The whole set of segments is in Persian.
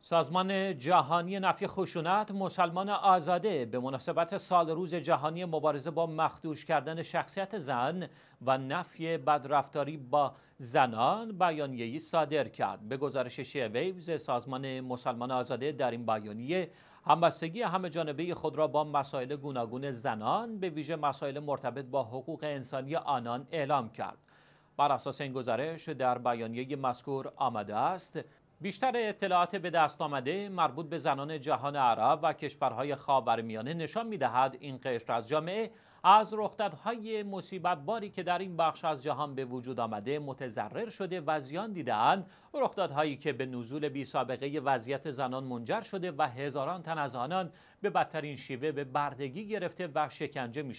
سازمان جهانی نفی خشونت مسلمان آزاده به مناسبت سال روز جهانی مبارزه با مخدوش کردن شخصیت زن و نفی بدرفتاری با زنان بیانیه‌ای صادر کرد. به گزارش ویوز سازمان مسلمان آزاده در این بیانیه همبستگی همه جانبه خود را با مسائل گوناگون زنان به ویژه مسائل مرتبط با حقوق انسانی آنان اعلام کرد. بر اساس این گزارش در بیانیه مذکور آمده است بیشتر اطلاعات به دست آمده مربوط به زنان جهان عرب و کشورهای خاورمیانه نشان می‌دهد این قشر از جامعه از رخدادهای مصیبت باری که در این بخش از جهان به وجود آمده متضرر شده و زیان دیدهاند رخدادهایی که به نزول بی سابقه وضعیت زنان منجر شده و هزاران تن از آنان به بدترین شیوه به بردگی گرفته و شکنجه می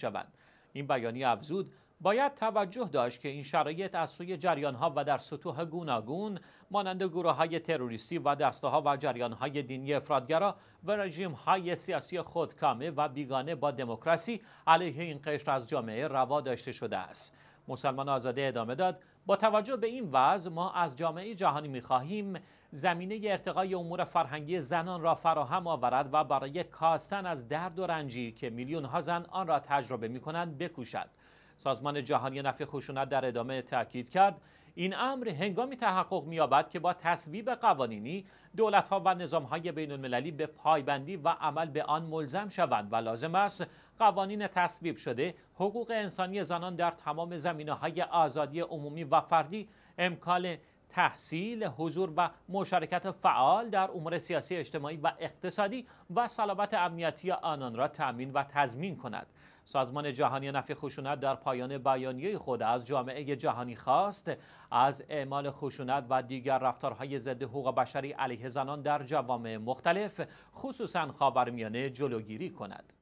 این بیانیه افزود باید توجه داشت که این شرایط از سوی ها و در سطوح گوناگون مانند گروه های تروریستی و دسته ها و جریان های دینی افرادگرا و رژیم های سیاسی خودکامه و بیگانه با دموکراسی علیه این قشر از جامعه روا داشته شده است مسلمان آزاده ادامه داد با توجه به این وضع ما از جامعه جهانی میخواهیم زمینه ارتقای امور فرهنگی زنان را فراهم آورد و برای کاستن از درد و رنجی که میلیون ها زن آن را تجربه می کنند بکوشد سازمان جهانی نفی خشونت در ادامه تاکید کرد این امر هنگامی تحقق می‌یابد که با تصویب قوانینی دولت‌ها و نظام‌های بین‌المللی به پایبندی و عمل به آن ملزم شوند و لازم است قوانین تصویب شده حقوق انسانی زنان در تمام زمینه‌های آزادی عمومی و فردی امکان تحصیل حضور و مشارکت فعال در امور سیاسی اجتماعی و اقتصادی و سلامت امنیتی آنان را تأمین و تضمین کند سازمان جهانی نفی خشونت در پایان بیانیه خود از جامعه جهانی خواست از اعمال خشونت و دیگر رفتارهای ضد حقوق بشری علیه زنان در جوامع مختلف خصوصا خاورمیانه جلوگیری کند